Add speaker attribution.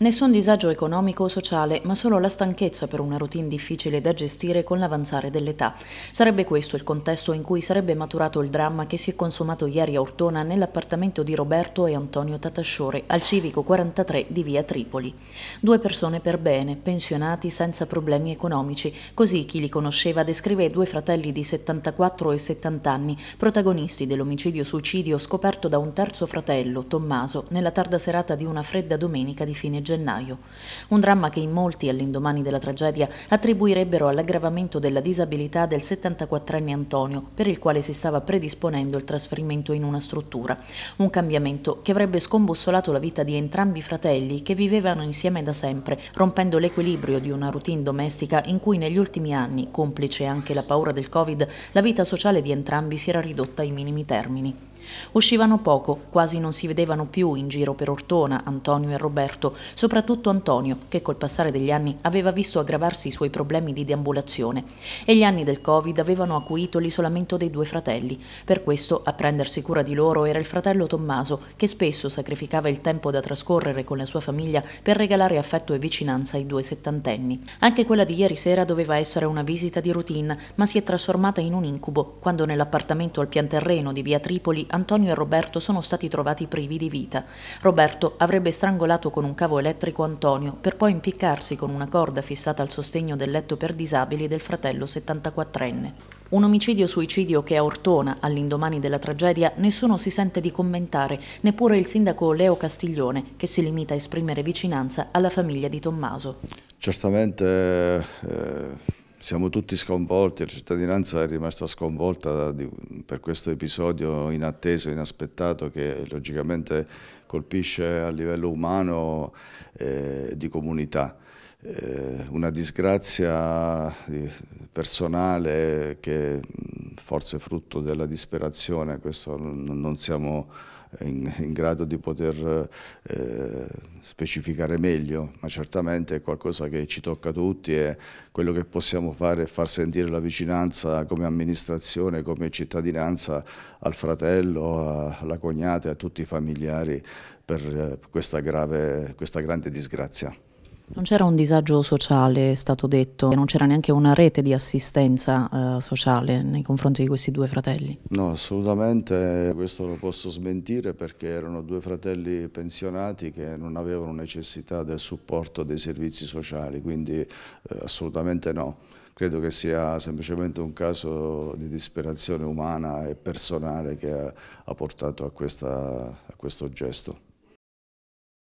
Speaker 1: Nessun disagio economico o sociale, ma solo la stanchezza per una routine difficile da gestire con l'avanzare dell'età. Sarebbe questo il contesto in cui sarebbe maturato il dramma che si è consumato ieri a Ortona nell'appartamento di Roberto e Antonio Tatasciore al civico 43 di via Tripoli. Due persone per bene, pensionati senza problemi economici, così chi li conosceva descrive due fratelli di 74 e 70 anni, protagonisti dell'omicidio-suicidio scoperto da un terzo fratello, Tommaso, nella tarda serata di una fredda domenica di fine gennaio gennaio. Un dramma che in molti, all'indomani della tragedia, attribuirebbero all'aggravamento della disabilità del 74enne Antonio, per il quale si stava predisponendo il trasferimento in una struttura. Un cambiamento che avrebbe scombussolato la vita di entrambi i fratelli che vivevano insieme da sempre, rompendo l'equilibrio di una routine domestica in cui negli ultimi anni, complice anche la paura del Covid, la vita sociale di entrambi si era ridotta ai minimi termini. Uscivano poco, quasi non si vedevano più in giro per Ortona Antonio e Roberto, soprattutto Antonio, che col passare degli anni aveva visto aggravarsi i suoi problemi di deambulazione e gli anni del Covid avevano acuito l'isolamento dei due fratelli. Per questo a prendersi cura di loro era il fratello Tommaso, che spesso sacrificava il tempo da trascorrere con la sua famiglia per regalare affetto e vicinanza ai due settantenni. Anche quella di ieri sera doveva essere una visita di routine, ma si è trasformata in un incubo quando nell'appartamento al pianterreno di via Tripoli Antonio e Roberto sono stati trovati privi di vita. Roberto avrebbe strangolato con un cavo elettrico Antonio per poi impiccarsi con una corda fissata al sostegno del letto per disabili del fratello 74enne. Un omicidio-suicidio che a Ortona, all'indomani della tragedia, nessuno si sente di commentare, neppure il sindaco Leo Castiglione, che si limita a esprimere vicinanza alla famiglia di Tommaso.
Speaker 2: Certamente eh siamo tutti sconvolti, la cittadinanza è rimasta sconvolta per questo episodio inatteso, inaspettato che logicamente colpisce a livello umano eh, di comunità. Eh, una disgrazia eh, personale che forse frutto della disperazione, questo non siamo in, in grado di poter eh, specificare meglio, ma certamente è qualcosa che ci tocca tutti e quello che possiamo fare è far sentire la vicinanza come amministrazione, come cittadinanza al fratello, alla cognata e a tutti i familiari per eh, questa, grave, questa grande disgrazia.
Speaker 1: Non c'era un disagio sociale, è stato detto, non c'era neanche una rete di assistenza eh, sociale nei confronti di questi due fratelli?
Speaker 2: No, assolutamente, questo lo posso smentire perché erano due fratelli pensionati che non avevano necessità del supporto dei servizi sociali, quindi eh, assolutamente no. Credo che sia semplicemente un caso di disperazione umana e personale che ha, ha portato a, questa, a questo gesto.